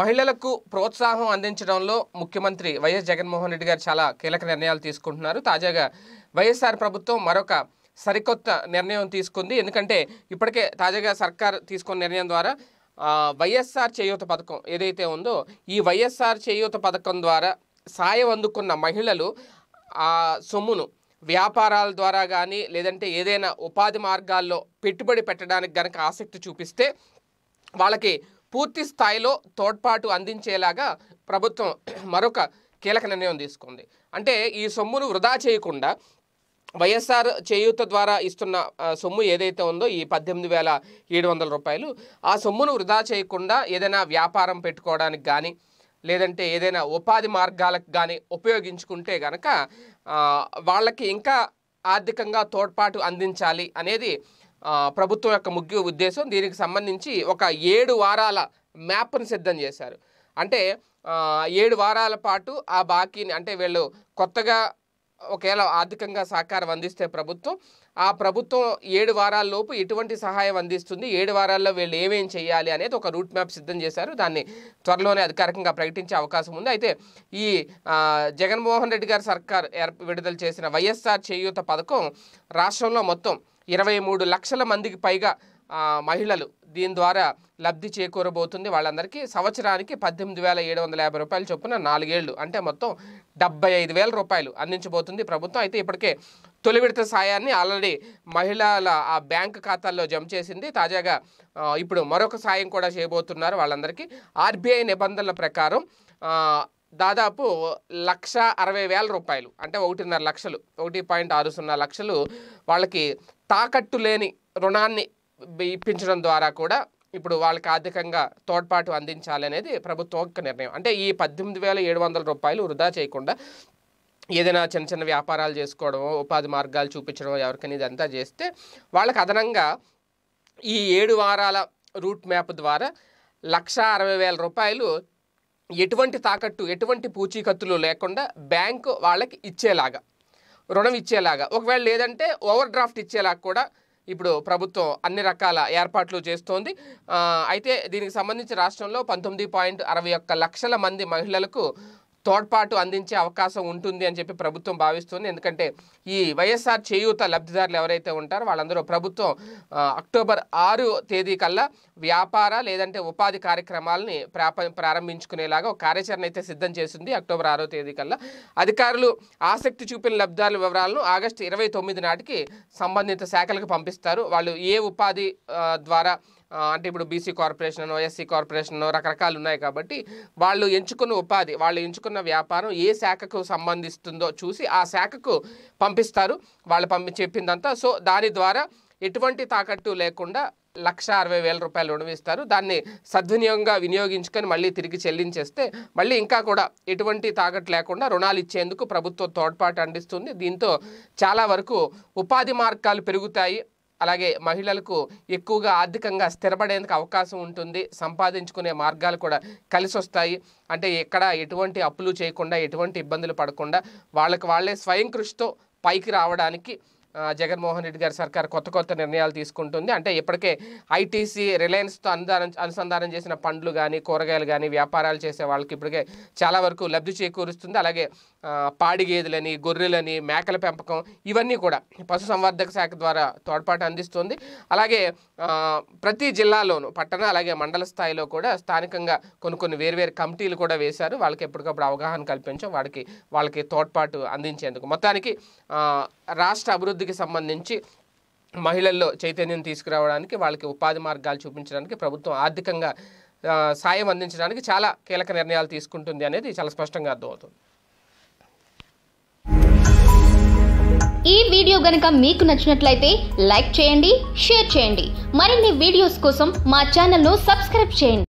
మహిళలకు ప్రోత్సాహం అందించడంలో ముఖ్యమంత్రి వైఎస్ జగన్మోహన్ రెడ్డి గారు చాలా కీలక నిర్ణయాలు తీసుకుంటున్నారు తాజాగా వైఎస్ఆర్ ప్రభుత్వం మరొక సరికొత్త నిర్ణయం తీసుకుంది ఎందుకంటే ఇప్పటికే తాజాగా సర్కార్ తీసుకున్న నిర్ణయం ద్వారా వైఎస్ఆర్ చేయూత పథకం ఏదైతే ఉందో ఈ వైఎస్ఆర్ చేయూత పథకం ద్వారా సాయం అందుకున్న మహిళలు ఆ సొమ్మును వ్యాపారాల ద్వారా కానీ లేదంటే ఏదైనా ఉపాధి మార్గాల్లో పెట్టుబడి పెట్టడానికి గనక ఆసక్తి చూపిస్తే వాళ్ళకి పూర్తి స్థాయిలో తోడ్పాటు అందించేలాగా ప్రభుత్వం మరొక కీలక నిర్ణయం తీసుకుంది అంటే ఈ సొమ్మును వృధా చేయకుండా వైఎస్ఆర్ చేయూత ద్వారా ఇస్తున్న సొమ్ము ఏదైతే ఉందో ఈ పద్దెనిమిది వేల ఏడు వందల రూపాయలు ఆ సొమ్మును వృధా చేయకుండా ఏదైనా వ్యాపారం పెట్టుకోవడానికి కానీ లేదంటే ఏదైనా ఉపాధి మార్గాలకు కానీ ఉపయోగించుకుంటే కనుక వాళ్ళకి ఇంకా ఆర్థికంగా తోడ్పాటు అందించాలి అనేది ప్రభుత్వం యొక్క ముఖ్య ఉద్దేశం దీనికి సంబంధించి ఒక ఏడు వారాల మ్యాప్ను సిద్ధం చేశారు అంటే ఏడు వారాల పాటు ఆ బాకీని అంటే వీళ్ళు కొత్తగా ఒకవేళ ఆర్థికంగా సహకారం అందిస్తే ప్రభుత్వం ఆ ప్రభుత్వం ఏడు వారాల్లోపు ఎటువంటి సహాయం అందిస్తుంది ఏడు వారాల్లో వీళ్ళు ఏమేం చేయాలి అనేది ఒక రూట్ మ్యాప్ సిద్ధం చేశారు దాన్ని త్వరలోనే అధికారికంగా ప్రకటించే అవకాశం ఉంది అయితే ఈ జగన్మోహన్ రెడ్డి గారి సర్కార్ విడుదల చేసిన వైఎస్ఆర్ చేయూత పథకం రాష్ట్రంలో మొత్తం ఇరవై మూడు లక్షల మందికి పైగా మహిళలు దీని ద్వారా లబ్ధి చేకూరబోతుంది వాళ్ళందరికీ సంవత్సరానికి పద్దెనిమిది వేల ఏడు వందల యాభై రూపాయలు చొప్పున నాలుగేళ్లు అంటే మొత్తం డెబ్బై ఐదు వేల రూపాయలు అందించబోతుంది ప్రభుత్వం అయితే ఇప్పటికే తొలి విడత సాయాన్ని ఆల్రెడీ మహిళల ఆ బ్యాంక్ ఖాతాల్లో జమ చేసింది తాజాగా ఇప్పుడు మరొక సాయం కూడా చేయబోతున్నారు వాళ్ళందరికీ ఆర్బీఐ నిబంధనల ప్రకారం దాదాపు లక్ష అరవై వేల రూపాయలు అంటే ఒకటిన్నర లక్షలు ఒకటి పాయింట్ ఆరు సున్నా లక్షలు వాళ్ళకి తాకట్టు లేని రుణాన్ని ఇప్పించడం ద్వారా కూడా ఇప్పుడు వాళ్ళకి ఆర్థికంగా తోడ్పాటు అందించాలనేది ప్రభుత్వం యొక్క నిర్ణయం అంటే ఈ పద్దెనిమిది వేల ఏడు వందల రూపాయలు వృధా చేయకుండా ఏదైనా చిన్న చిన్న వ్యాపారాలు చేసుకోవడం ఉపాధి మార్గాలు చూపించడం ఎవరికైనా ఇదంతా చేస్తే వాళ్ళకి అదనంగా ఈ ఏడు వారాల రూట్ మ్యాప్ ద్వారా లక్ష అరవై వేల రూపాయలు ఎటువంటి తాకట్టు ఎటువంటి పూచీకత్తులు లేకుండా బ్యాంకు వాళ్ళకి ఇచ్చేలాగా రుణం ఇచ్చేలాగా ఒకవేళ లేదంటే ఓవర్ డ్రాఫ్ట్ ఇచ్చేలాగా కూడా ఇప్పుడు ప్రభుత్వం అన్ని రకాల ఏర్పాట్లు చేస్తోంది అయితే దీనికి సంబంధించి రాష్ట్రంలో పంతొమ్మిది పాయింట్ అరవై ఒక్క లక్షల మంది మహిళలకు తోడ్పాటు అందించే అవకాశం ఉంటుంది అని చెప్పి ప్రభుత్వం భావిస్తుంది ఎందుకంటే ఈ వైఎస్ఆర్ చేయూత లబ్ధిదారులు ఎవరైతే ఉంటారో వాళ్ళందరూ ప్రభుత్వం అక్టోబర్ ఆరు తేదీ కల్లా వ్యాపార లేదంటే ఉపాధి కార్యక్రమాలని ప్రారంభించుకునేలాగా ఒక కార్యాచరణ అయితే సిద్ధం చేసింది అక్టోబర్ ఆరో తేదీ కల్లా అధికారులు ఆసక్తి చూపిన లబ్ధిదారుల వివరాలను ఆగస్టు ఇరవై తొమ్మిది నాటికి సంబంధిత శాఖలకు పంపిస్తారు వాళ్ళు ఏ ఉపాధి ద్వారా అంటే ఇప్పుడు బీసీ కార్పొరేషన్ ఎస్సీ కార్పొరేషన్ రకరకాలు ఉన్నాయి కాబట్టి వాళ్ళు ఎంచుకున్న ఉపాధి వాళ్ళు ఎంచుకున్న వ్యాపారం ఏ శాఖకు సంబంధిస్తుందో చూసి ఆ శాఖకు పంపిస్తారు వాళ్ళు పంపి చెప్పిందంతా సో దాని ద్వారా ఎటువంటి తాకట్టు లేకుండా లక్ష అరవై వేల రూపాయలు రుణమిస్తారు ఇస్తారు దాన్ని సద్వినియోగంగా వినియోగించుకొని మళ్ళీ తిరిగి చెల్లించేస్తే మళ్ళీ ఇంకా కూడా ఎటువంటి తాకట్టు లేకుండా రుణాలు ఇచ్చేందుకు ప్రభుత్వం తోడ్పాటు అందిస్తుంది దీంతో చాలా వరకు ఉపాధి మార్గాలు పెరుగుతాయి అలాగే మహిళలకు ఎక్కువగా ఆర్థికంగా స్థిరపడేందుకు అవకాశం ఉంటుంది సంపాదించుకునే మార్గాలు కూడా కలిసి వస్తాయి అంటే ఎక్కడ ఎటువంటి అప్పులు చేయకుండా ఎటువంటి ఇబ్బందులు పడకుండా వాళ్ళకి వాళ్ళే స్వయం కృషితో పైకి రావడానికి జగన్మోహన్ రెడ్డి గారి సర్కార్ కొత్త కొత్త నిర్ణయాలు తీసుకుంటుంది అంటే ఇప్పటికే ఐటీసీ రిలయన్స్తో అనుదానం అనుసంధానం చేసిన పండ్లు కానీ కూరగాయలు కానీ వ్యాపారాలు చేసే వాళ్ళకి ఇప్పటికే చాలా వరకు లబ్ధి చేకూరుస్తుంది అలాగే పాడి గేదెలని గొర్రెలని మేకల పెంపకం ఇవన్నీ కూడా పశుసంవర్ధక శాఖ ద్వారా తోడ్పాటు అందిస్తుంది అలాగే ప్రతి జిల్లాలోనూ పట్టణ అలాగే మండల స్థాయిలో కూడా స్థానికంగా కొన్ని కొన్ని వేరువేరు కమిటీలు కూడా వేశారు వాళ్ళకి ఎప్పటికప్పుడు అవగాహన కల్పించడం వాళ్ళకి వాళ్ళకి తోడ్పాటు అందించేందుకు మొత్తానికి రాష్ట్ర అభివృద్ధి అభివృద్ధికి సంబంధించి మహిళల్లో చైతన్యం తీసుకురావడానికి వాళ్ళకి ఉపాధి మార్గాలు చూపించడానికి ప్రభుత్వం ఆర్థికంగా సాయం అందించడానికి చాలా కీలక నిర్ణయాలు తీసుకుంటుంది అనేది చాలా స్పష్టంగా అర్థమవుతుంది ఈ వీడియో గనక మీకు నచ్చినట్లయితే లైక్ చేయండి షేర్ చేయండి మరిన్ని వీడియోస్ కోసం మా ను సబ్స్క్రైబ్ చేయండి